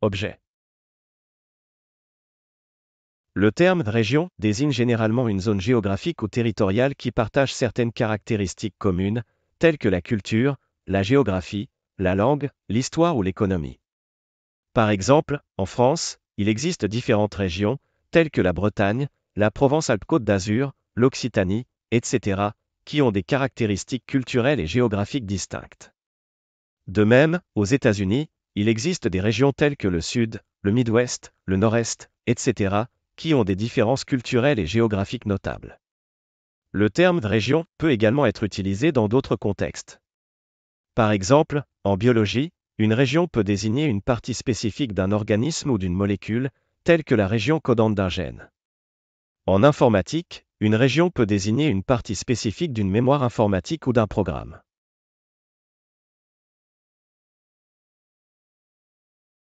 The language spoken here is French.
objet. Le terme région désigne généralement une zone géographique ou territoriale qui partage certaines caractéristiques communes, telles que la culture, la géographie, la langue, l'histoire ou l'économie. Par exemple, en France, il existe différentes régions, telles que la Bretagne, la Provence-Alpes-Côte d'Azur, l'Occitanie, etc., qui ont des caractéristiques culturelles et géographiques distinctes. De même, aux États-Unis, il existe des régions telles que le Sud, le Midwest, le Nord-Est, etc., qui ont des différences culturelles et géographiques notables. Le terme de région peut également être utilisé dans d'autres contextes. Par exemple, en biologie, une région peut désigner une partie spécifique d'un organisme ou d'une molécule, telle que la région codante d'un gène. En informatique, une région peut désigner une partie spécifique d'une mémoire informatique ou d'un programme.